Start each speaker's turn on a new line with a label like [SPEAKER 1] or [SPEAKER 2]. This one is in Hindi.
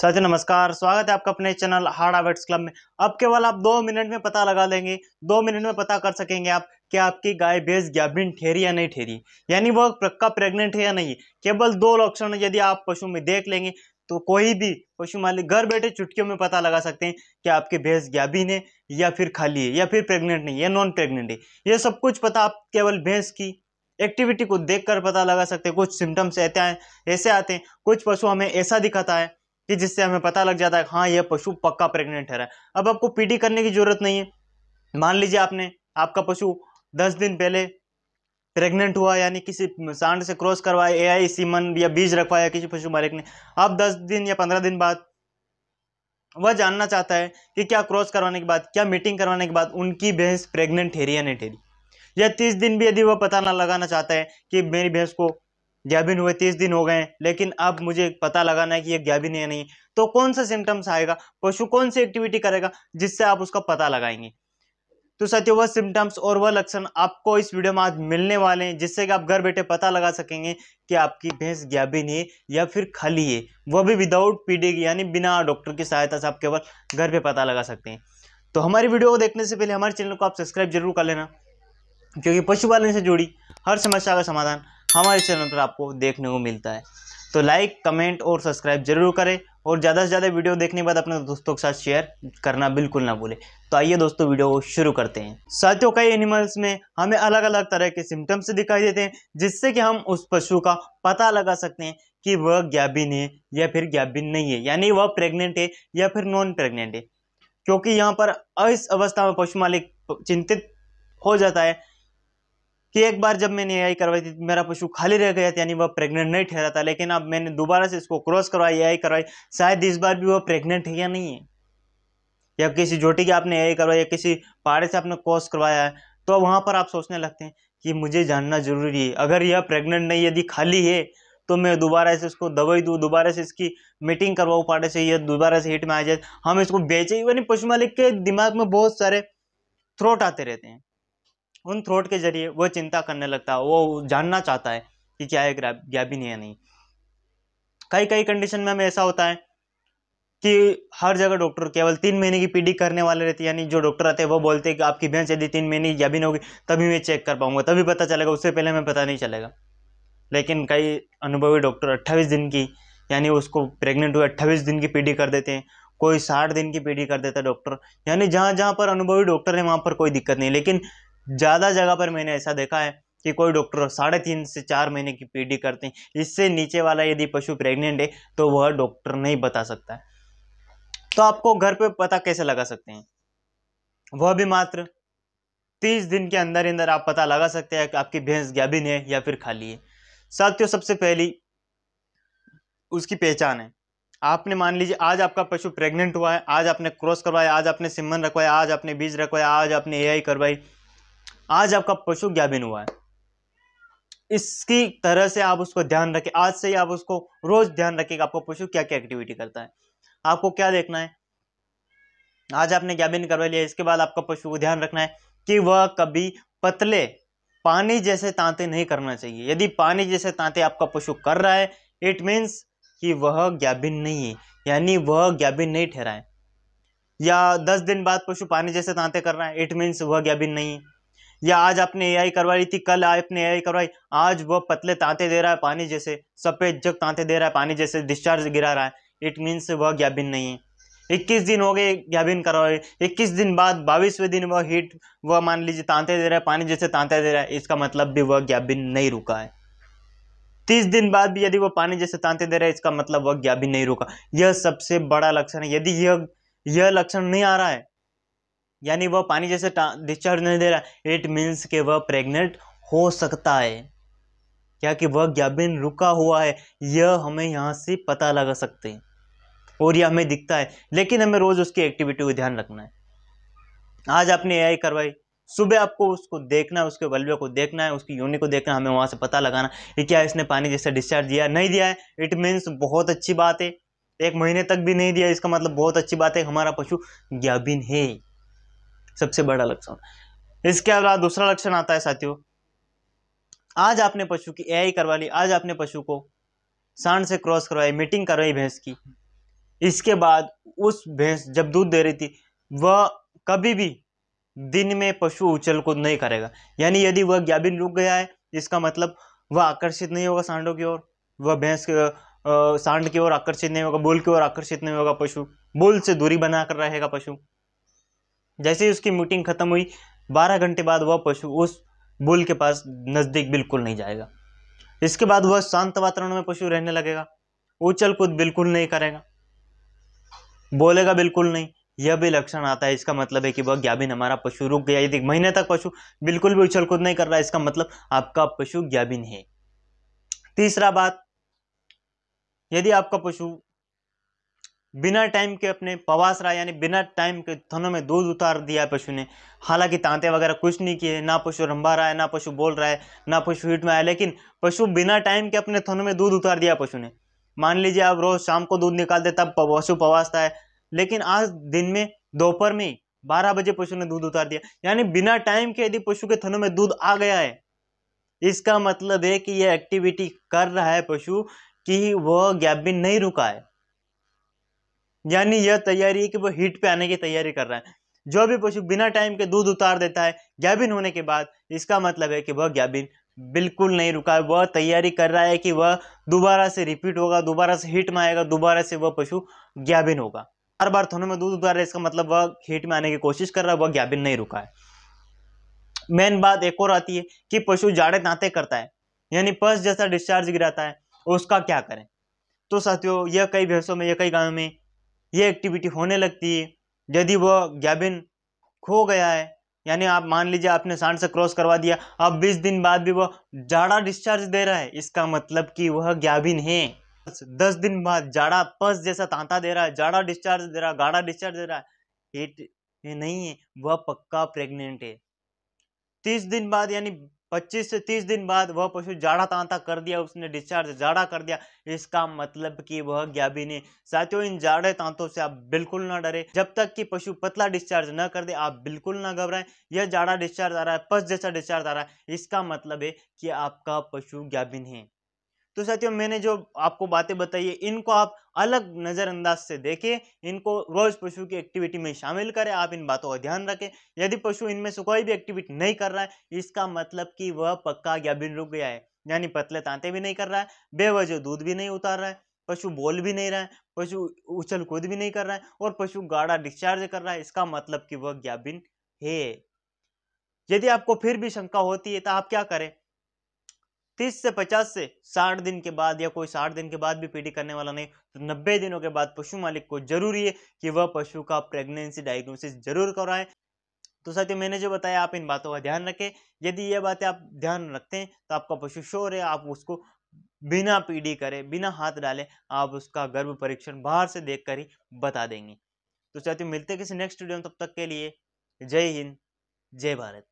[SPEAKER 1] सर नमस्कार स्वागत है आपका अपने चैनल हार्ड आवर्ट्स क्लब में अब केवल आप दो मिनट में पता लगा लेंगे दो मिनट में पता कर सकेंगे आप कि आपकी गाय भैंस गैबिन ठेरी या नहीं ठेरी यानी वह पक्का प्रेग्नेंट है या नहीं केवल दो लक्षण यदि आप पशु में देख लेंगे तो कोई भी पशु मालिक घर बैठे चुटकियों में पता लगा सकते हैं कि आपकी भैंस गैबिन है या फिर खाली है या फिर प्रेग्नेंट नहीं है नॉन प्रेग्नेंट है ये सब कुछ पता आप केवल भैंस की एक्टिविटी को देखकर पता लगा सकते हैं कुछ सिम्टम्स ऐसे आए ऐसे आते हैं कुछ पशु हमें ऐसा दिखाता है कि जिससे हमें पता लग जाता है हाँ यह पशु पक्का प्रेग्नेंट है अब आपको पीटी करने की ज़रूरत नहीं है मान लीजिए आपने आपका पशु दस दिन पहले प्रेग्नेंट हुआ यानी किसी सांड से क्रॉस करवाया एआई सीमन या बीज रखवाया किसी पशु मालिक ने अब दस दिन या पंद्रह दिन बाद वह जानना चाहता है कि क्या क्रॉस करवाने के बाद क्या मीटिंग करवाने के बाद उनकी भैंस प्रेग्नेंट ठेरी या नहीं ठेरी या तीस दिन भी यदि वह पता ना लगाना चाहता है कि मेरी भैंस को गैबिन हुए तीस दिन हो गए लेकिन अब मुझे पता लगाना है कि यह गैबिन या नहीं तो कौन सा सिम्टम्स आएगा पशु कौन सी एक्टिविटी करेगा जिससे आप उसका पता लगाएंगे तो साथियों वह सिम्टम्स और वह लक्षण आपको इस वीडियो में आज मिलने वाले हैं जिससे कि आप घर बैठे पता लगा सकेंगे कि आपकी भैंस गैबिन है या फिर खाली है वह भी विदाउट पीडी यानी बिना डॉक्टर की सहायता से आप केवल घर पे पता लगा सकते हैं तो हमारी वीडियो को देखने से पहले हमारे चैनल को आप सब्सक्राइब जरूर कर लेना क्योंकि पशुपालन से जुड़ी हर समस्या का समाधान हमारे चैनल पर आपको देखने को मिलता है तो लाइक कमेंट और सब्सक्राइब जरूर करें और ज़्यादा से ज़्यादा वीडियो देखने के बाद अपने दोस्तों के साथ शेयर करना बिल्कुल ना भूलें तो आइए दोस्तों वीडियो को शुरू करते हैं साथियों कई एनिमल्स में हमें अलग अलग तरह के सिम्टम्स दिखाई देते हैं जिससे कि हम उस पशु का पता लगा सकते हैं कि वह गैबिन है या फिर गैबिन नहीं है यानी वह प्रेग्नेंट है या फिर नॉन प्रेग्नेंट है क्योंकि यहाँ पर इस अवस्था में पशु मालिक चिंतित हो जाता है कि एक बार जब मैंने एआई करवाई थी मेरा पशु खाली रह गया था यानी वह प्रेग्नेंट नहीं ठहरा था लेकिन अब मैंने दोबारा से इसको क्रॉस करवाई एआई करवाई शायद इस बार भी वह प्रेग्नेंट है या नहीं है या किसी जोटी की आपने एआई करवाई या किसी पहाड़े से आपने क्रॉस करवाया है तो वहाँ पर आप सोचने लगते हैं कि मुझे जानना जरूरी है अगर यह प्रेग्नेंट नहीं यदि खाली है तो मैं दोबारा से इसको दवाई दूँ दोबारा से इसकी मीटिंग करवाऊँ पाड़े से यह दोबारा से हिट में आ जाए हम इसको बेचें यानी पशु मालिक के दिमाग में बहुत सारे थ्रोट आते रहते हैं उन थ्रोट के जरिए वो चिंता करने लगता है वो जानना चाहता है कि क्या है गैबिन या नहीं कई कई कंडीशन में हमें ऐसा होता है कि हर जगह डॉक्टर केवल तीन महीने की पीडी करने वाले रहते यानी जो डॉक्टर आते हैं वो बोलते हैं कि आपकी भैंस यदि तीन महीने या भी होगी तभी मैं चेक कर पाऊंगा तभी पता चलेगा उससे पहले मैं पता नहीं चलेगा लेकिन कई अनुभवी डॉक्टर अट्ठाईस दिन की यानी उसको प्रेग्नेंट हुए अट्ठाईस दिन की पीडी कर देते हैं कोई साठ दिन की पीढ़ी कर देता है डॉक्टर यानी जहाँ जहाँ पर अनुभवी डॉक्टर है वहाँ पर कोई दिक्कत नहीं लेकिन ज़्यादा जगह पर मैंने ऐसा देखा है कि कोई डॉक्टर साढ़े तीन से चार महीने की पीडी करते हैं इससे नीचे वाला यदि पशु प्रेग्नेंट है तो वह डॉक्टर नहीं बता सकता है तो आपको घर पे पता कैसे लगा सकते हैं वह भी मात्र तीस दिन के अंदर अंदर आप पता लगा सकते हैं कि आपकी भैंस गैबिन है या फिर खाली है साथियों सबसे पहली उसकी पहचान है आपने मान लीजिए आज आपका पशु प्रेग्नेंट हुआ है आज आपने क्रॉस करवाया आज आपने सिमन रखवाया आज आपने बीज रखवाया आज आपने ए करवाई आज आपका पशु ज्ञापिन हुआ है इसकी तरह से आप उसको ध्यान रखें आज से ही आप उसको रोज ध्यान रखें आपका पशु क्या क्या एक्टिविटी करता है आपको क्या देखना है आज आपने ज्ञापिन करवा लिया इसके बाद आपका पशु को ध्यान रखना है कि वह कभी पतले पानी जैसे तांते नहीं करना चाहिए यदि पानी जैसे तांते आपका पशु कर रहा है इट मीन्स कि वह ज्ञाबिन नहीं है यानी वह ज्ञाबिन नहीं ठहरा है या दस दिन बाद पशु पानी जैसे तांते कर रहा है इट मीन्स वह ज्ञाबिन नहीं है या आज आपने एआई रही थी कल आपने एआई करवाई आज वो पतले तांते दे रहा है पानी जैसे सफ़ेद जग तांते दे रहा है पानी जैसे डिस्चार्ज गिरा रहा है इट मीन्स वह गैबिन नहीं है इक्कीस दिन हो गए गैबिन करवाए इक्कीस दिन बाद बाईसवें दिन वह हीट वह मान लीजिए तांते दे रहा है पानी जैसे तांते दे रहा है इसका मतलब भी वह गैबिन नहीं रुका है तीस दिन बाद भी यदि वह पानी जैसे तांते दे रहा है इसका मतलब वह गैबिन नहीं रुका यह सबसे बड़ा लक्षण है यदि यह यह लक्षण नहीं आ रहा है यानी वह पानी जैसे डिस्चार्ज नहीं दे रहा इट मीन्स कि वह प्रेग्नेंट हो सकता है क्या कि वह गैबिन रुका हुआ है यह हमें यहाँ से पता लगा सकते हैं और यह हमें दिखता है लेकिन हमें रोज़ उसकी एक्टिविटी को ध्यान रखना है आज आपने ए करवाई सुबह आपको उसको देखना है उसके बल्बे को देखना है उसकी यूनिट को देखना है हमें वहाँ से पता लगाना कि क्या इसने पानी जैसे डिस्चार्ज दिया नहीं दिया है इट मीन्स बहुत अच्छी बात है एक महीने तक भी नहीं दिया इसका मतलब बहुत अच्छी बात है हमारा पशु ग्याबिन है सबसे बड़ा लक्षण इसके अलावा दूसरा लक्षण आता है साथियों आज आपने पशु की एआई करवा ली आज आपने पशु को सांड से क्रॉस करवाई मीटिंग करवाई भैंस की इसके बाद उस भैंस जब दूध दे रही थी वह कभी भी दिन में पशु उछल कूद नहीं करेगा यानी यदि वह ग्याबिन रुक गया है इसका मतलब वह आकर्षित नहीं होगा सांडों की ओर वह भैंस सांड की ओर आकर्षित नहीं होगा बोल की ओर आकर्षित नहीं होगा पशु बोल से दूरी बनाकर रहेगा पशु जैसे ही उसकी मीटिंग ख़त्म हुई बारह घंटे बाद वह पशु उस बुल के पास नज़दीक बिल्कुल नहीं जाएगा इसके बाद वह शांत वातावरण में पशु रहने लगेगा उछल कूद बिल्कुल नहीं करेगा बोलेगा बिल्कुल नहीं यह भी लक्षण आता है इसका मतलब है कि वह ज्ञाबिन हमारा पशु रुक गया यदि महीने तक पशु बिल्कुल भी उछल कूद नहीं कर रहा इसका मतलब आपका पशु ज्ञाबिन है तीसरा बात यदि आपका पशु बिना टाइम के अपने पवास रहा यानी बिना टाइम के थनों में दूध उतार दिया पशु ने हालांकि तांते वगैरह कुछ नहीं किए ना पशु रंभा रहा है ना पशु बोल रहा है ना पशु हिट में आया लेकिन पशु बिना टाइम के अपने थनों में दूध उतार दिया पशु ने मान लीजिए आप रोज़ शाम को दूध निकालते तब पशु पवासता है लेकिन आज दिन में दोपहर में बारह बजे पशु ने दूध उतार दिया यानी बिना टाइम के यदि पशु के थनों में दूध आ गया है इसका मतलब है कि यह एक्टिविटी कर रहा है पशु कि वह गैप भी नहीं रुका है यानी यह तैयारी है कि वो हीट पे आने की तैयारी कर रहा है जो भी पशु बिना टाइम के दूध उतार देता है गैबिन होने के बाद इसका मतलब है कि वह गैबिन बिल्कुल नहीं रुका है वह तैयारी कर रहा है कि वह दोबारा से रिपीट होगा दोबारा से हीट में आएगा दोबारा से वह पशु गैबिन होगा हर बार थनों में दूध उतार रहा है इसका मतलब वह हीट में आने की कोशिश कर रहा है वह गैबिन नहीं रुका है मेन बात एक और आती है कि पशु जाड़े नाते करता है यानी पस जैसा डिस्चार्ज गिराता है उसका क्या करें तो साथियों यह कई भैंसों में यह कई गायों में ये एक्टिविटी होने लगती है यदि वह गैबिन खो गया है यानी आप मान लीजिए आपने सांड से क्रॉस करवा दिया अब 20 दिन बाद भी वह जाड़ा डिस्चार्ज दे रहा है इसका मतलब कि वह गैबिन है दस दिन बाद जाड़ा पस जैसा तांता दे रहा है जाड़ा डिस्चार्ज दे रहा है गाढ़ा डिस्चार्ज दे रहा है हिट नहीं है वह पक्का प्रेग्नेंट है तीस दिन बाद यानी 25 से 30 दिन बाद वह पशु जाड़ा तांता कर दिया उसने डिस्चार्ज जाड़ा कर दिया इसका मतलब कि वह ज्ञाबी ने साथियों इन जाड़े तांतों से आप बिल्कुल ना डरे जब तक कि पशु पतला डिस्चार्ज न कर दे आप बिल्कुल ना घबराएं यह जाड़ा डिस्चार्ज आ रहा है पस जैसा डिस्चार्ज आ रहा है इसका मतलब है कि आपका पशु ज्ञाबिन है तो साथियों मैंने जो आपको बातें बताई है इनको आप अलग नज़रअंदाज से देखें इनको रोज़ पशु की एक्टिविटी में शामिल करें आप इन बातों का ध्यान रखें यदि पशु इनमें से कोई भी एक्टिविटी नहीं कर रहा है इसका मतलब कि वह पक्का ज्ञाबिन रुक गया है यानी पतले तांते भी नहीं कर रहा है बेवजह दूध भी नहीं उतार रहा है पशु बोल भी नहीं रहा है पशु उछल कूद भी नहीं कर रहा है और पशु गाढ़ा डिस्चार्ज कर रहा है इसका मतलब कि वह ज्ञाबिन है यदि आपको फिर भी शंका होती है तो आप क्या करें तीस से पचास से साठ दिन के बाद या कोई साठ दिन के बाद भी पीटी करने वाला नहीं तो नब्बे दिनों के बाद पशु मालिक को जरूरी है कि वह पशु का प्रेगनेंसी डायग्नोसिस जरूर कराए तो साथियों मैंने जो बताया आप इन बातों का ध्यान रखें यदि ये बातें आप ध्यान रखते हैं तो आपका पशु शोर है आप उसको बिना पीडी करे बिना हाथ डाले आप उसका गर्भ परीक्षण बाहर से देख कर ही बता देंगे तो साथियों मिलते किसी नेक्स्ट वीडियो में तब तक के लिए जय हिंद जय भारत